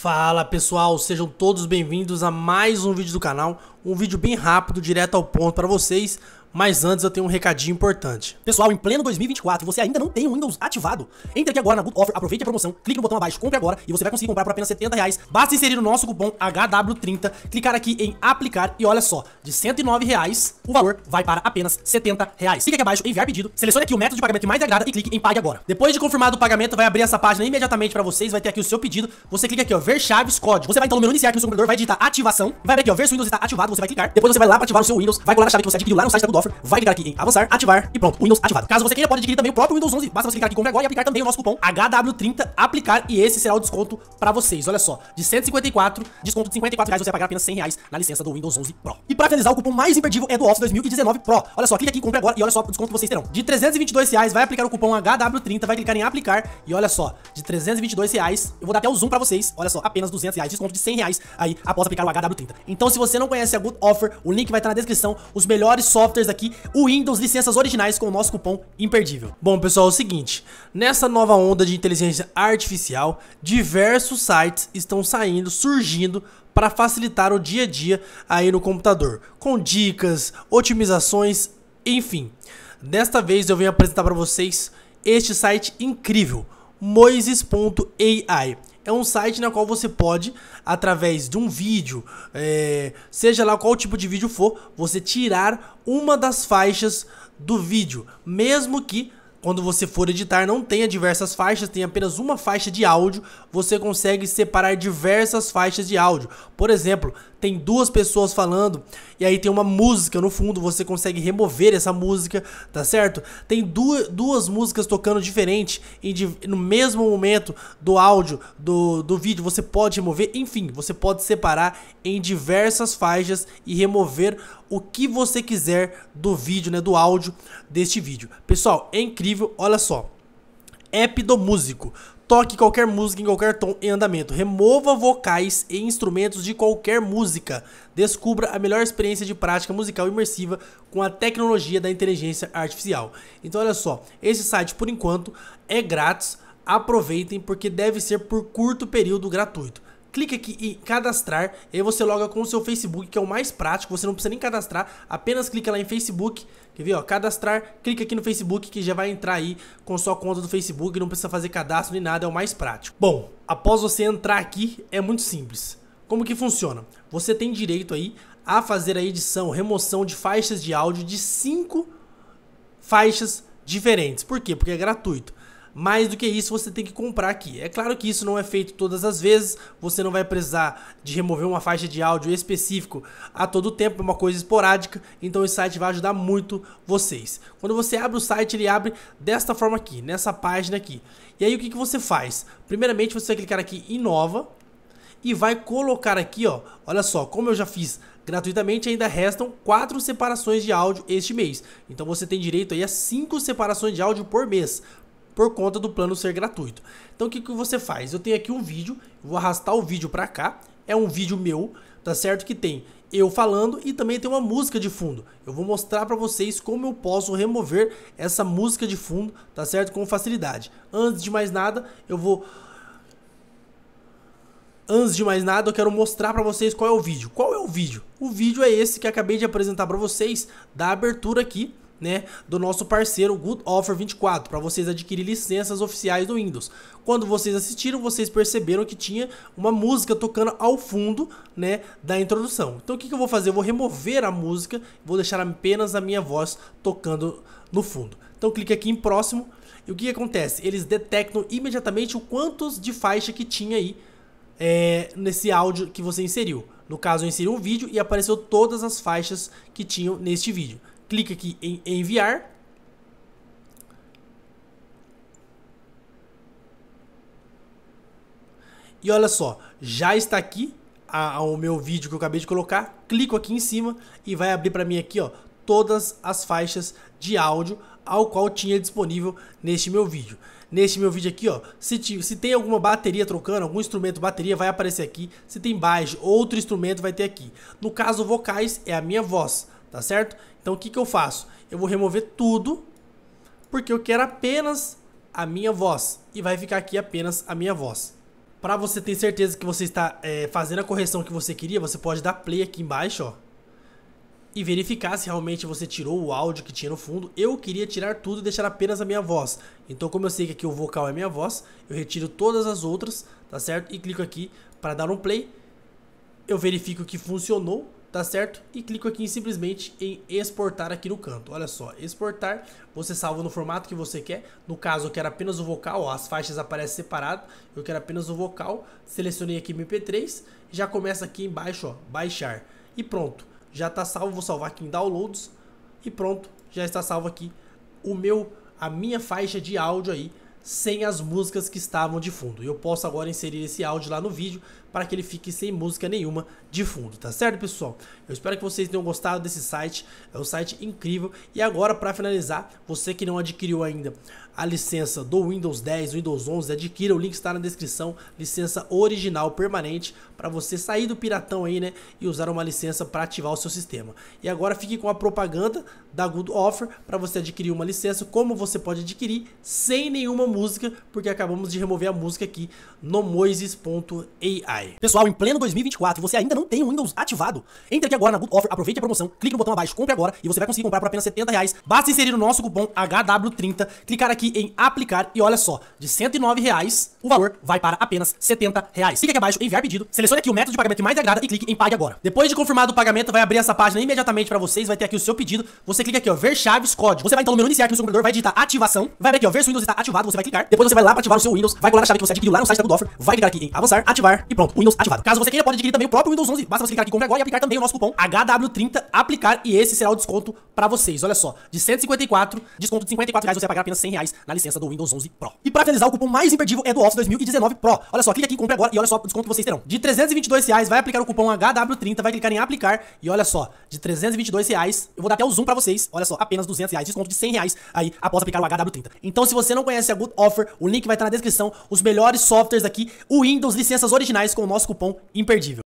Fala pessoal, sejam todos bem-vindos a mais um vídeo do canal, um vídeo bem rápido, direto ao ponto para vocês, mas antes eu tenho um recadinho importante. Pessoal, em pleno 2024, você ainda não tem o Windows ativado? Entre aqui agora na Good Offer, aproveite a promoção, clique no botão abaixo, compre agora e você vai conseguir comprar por apenas 70 reais. Basta inserir o nosso cupom HW30, clicar aqui em aplicar e olha só, de 109 reais o valor vai para apenas 70 reais. Clique aqui abaixo, enviar pedido, selecione aqui o método de pagamento que mais agrada e clique em pague agora. Depois de confirmado o pagamento, vai abrir essa página imediatamente para vocês, vai ter aqui o seu pedido. Você clica aqui, ó, ver chaves, código. Você vai então no menu iniciar aqui no seu computador, vai digitar ativação, vai ver aqui, ó, ver se o Windows está ativado, você vai clicar. Depois você vai lá para ativar o seu Windows, vai colar a chave que você adquiriu lá no site da Good software, vai clicar aqui em avançar, ativar e pronto, Windows ativado. Caso você queira, pode adquirir também o próprio Windows 11, basta você clicar aqui em compra agora e aplicar também o nosso cupom HW30, aplicar e esse será o desconto para vocês. Olha só, de 154, desconto de 54 reais, você vai pagar apenas 100 reais na licença do Windows 11 Pro. E para finalizar, o cupom mais imperdível é do Office 2019 Pro. Olha só, clica aqui em compra agora e olha só o desconto que vocês terão. De 322 reais, vai aplicar o cupom HW30, vai clicar em aplicar e olha só, de 322 reais, eu vou dar até o zoom para vocês, olha só, apenas 200 reais, desconto de 100 reais aí após aplicar o HW30. Então se você não conhece a Good Offer, o link vai estar na descrição, os melhores softwares aqui o Windows licenças originais com o nosso cupom imperdível. Bom, pessoal, é o seguinte, nessa nova onda de inteligência artificial, diversos sites estão saindo, surgindo para facilitar o dia a dia aí no computador, com dicas, otimizações, enfim. Desta vez eu venho apresentar para vocês este site incrível, moises.ai é um site na qual você pode, através de um vídeo, é, seja lá qual tipo de vídeo for, você tirar uma das faixas do vídeo, mesmo que quando você for editar não tenha diversas faixas, tenha apenas uma faixa de áudio, você consegue separar diversas faixas de áudio. Por exemplo, tem duas pessoas falando e aí tem uma música no fundo, você consegue remover essa música, tá certo? Tem duas, duas músicas tocando diferente em, no mesmo momento do áudio, do, do vídeo, você pode remover, enfim, você pode separar em diversas faixas e remover o que você quiser do vídeo, né, do áudio deste vídeo. Pessoal, é incrível, olha só. App do músico. Toque qualquer música em qualquer tom em andamento. Remova vocais e instrumentos de qualquer música. Descubra a melhor experiência de prática musical imersiva com a tecnologia da inteligência artificial. Então, olha só, esse site por enquanto é grátis. Aproveitem porque deve ser por curto período gratuito clica aqui em cadastrar, e aí você loga com o seu Facebook, que é o mais prático, você não precisa nem cadastrar, apenas clica lá em Facebook, quer ver, ó, cadastrar, clica aqui no Facebook, que já vai entrar aí com sua conta do Facebook, não precisa fazer cadastro nem nada, é o mais prático. Bom, após você entrar aqui, é muito simples. Como que funciona? Você tem direito aí a fazer a edição, remoção de faixas de áudio de 5 faixas diferentes. Por quê? Porque é gratuito mais do que isso você tem que comprar aqui. É claro que isso não é feito todas as vezes, você não vai precisar de remover uma faixa de áudio específico a todo tempo, é uma coisa esporádica, então esse site vai ajudar muito vocês. Quando você abre o site, ele abre desta forma aqui, nessa página aqui. E aí o que, que você faz? Primeiramente você vai clicar aqui em Nova, e vai colocar aqui, ó. Olha só, como eu já fiz gratuitamente, ainda restam 4 separações de áudio este mês. Então você tem direito aí a 5 separações de áudio por mês por conta do plano ser gratuito. Então o que, que você faz? Eu tenho aqui um vídeo, vou arrastar o vídeo para cá, é um vídeo meu, tá certo? Que tem eu falando e também tem uma música de fundo. Eu vou mostrar para vocês como eu posso remover essa música de fundo, tá certo? Com facilidade. Antes de mais nada, eu vou antes de mais nada, eu quero mostrar para vocês qual é o vídeo. Qual é o vídeo? O vídeo é esse que acabei de apresentar para vocês da abertura aqui né, do nosso parceiro Good Offer 24 para vocês adquirir licenças oficiais do Windows. Quando vocês assistiram, vocês perceberam que tinha uma música tocando ao fundo, né, da introdução. Então o que, que eu vou fazer? Eu vou remover a música, vou deixar apenas a minha voz tocando no fundo. Então clique aqui em próximo e o que, que acontece? Eles detectam imediatamente o quantos de faixa que tinha aí é, nesse áudio que você inseriu. No caso, eu inseri um vídeo e apareceu todas as faixas que tinham neste vídeo clica aqui em enviar. E olha só, já está aqui a, a, o meu vídeo que eu acabei de colocar. Clico aqui em cima e vai abrir para mim aqui, ó, todas as faixas de áudio ao qual tinha disponível neste meu vídeo. Neste meu vídeo aqui, ó, se, te, se tem alguma bateria trocando, algum instrumento bateria vai aparecer aqui. Se tem baixo, outro instrumento vai ter aqui. No caso vocais é a minha voz tá certo? Então o que, que eu faço? Eu vou remover tudo, porque eu quero apenas a minha voz. E vai ficar aqui apenas a minha voz. Para você ter certeza que você está é, fazendo a correção que você queria, você pode dar play aqui embaixo, ó. E verificar se realmente você tirou o áudio que tinha no fundo. Eu queria tirar tudo e deixar apenas a minha voz. Então, como eu sei que aqui o vocal é minha voz, eu retiro todas as outras, tá certo? E clico aqui para dar um play. Eu verifico que funcionou tá certo? E clico aqui em, simplesmente em exportar aqui no canto. Olha só, exportar, você salva no formato que você quer. No caso, eu quero apenas o vocal, ó, as faixas aparecem separadas Eu quero apenas o vocal, selecionei aqui MP3, já começa aqui embaixo, ó, baixar. E pronto, já está salvo, vou salvar aqui em downloads e pronto, já está salvo aqui o meu a minha faixa de áudio aí sem as músicas que estavam de fundo. Eu posso agora inserir esse áudio lá no vídeo para que ele fique sem música nenhuma de fundo, tá certo, pessoal? Eu espero que vocês tenham gostado desse site, é um site incrível. E agora, para finalizar, você que não adquiriu ainda a licença do Windows 10, Windows 11, adquira, o link está na descrição, licença original permanente para você sair do piratão aí, né, e usar uma licença para ativar o seu sistema. E agora fique com a propaganda da Good Offer para você adquirir uma licença, como você pode adquirir sem nenhuma música, porque acabamos de remover a música aqui no moises.ai. Pessoal, em pleno 2024, você ainda não tem o Windows ativado? Entre aqui agora na Good Offer, aproveite a promoção, clique no botão abaixo, compre agora e você vai conseguir comprar por apenas 70 reais. Basta inserir o nosso cupom HW30, clicar aqui aqui em aplicar e olha só, de 109 reais o valor vai para apenas 70 reais. Clique aqui abaixo, enviar pedido, selecione aqui o método de pagamento que mais agrada e clique em pague agora. Depois de confirmado o pagamento, vai abrir essa página imediatamente para vocês, vai ter aqui o seu pedido, você clica aqui ó, ver chaves código. Você vai então no menu iniciar aqui no seu computador, vai digitar ativação, vai ver aqui ó, ver se o Windows está ativado, você vai clicar, depois você vai lá para ativar o seu Windows, vai colar a chave que você adquiriu lá no site da Offer, vai clicar aqui em avançar, ativar e pronto, Windows ativado. Caso você queira, pode adquirir também o próprio Windows 11, basta você clicar aqui compra agora e aplicar também o nosso cupom HW30, aplicar e esse será o desconto para vocês. Olha só, de 154, desconto de 54 reais, você vai pagar apenas 100 reais reais na licença do Windows 11 Pro. E pra finalizar, o cupom mais imperdível é do Office 2019 Pro. Olha só, clica aqui, compre agora e olha só o desconto que vocês terão. De 322 reais, vai aplicar o cupom HW30, vai clicar em aplicar e olha só, de 322 reais, eu vou dar até o zoom pra vocês, olha só, apenas 200 reais, desconto de 100 reais aí após aplicar o HW30. Então se você não conhece a Good Offer, o link vai estar na descrição, os melhores softwares aqui, o Windows, licenças originais com o nosso cupom imperdível.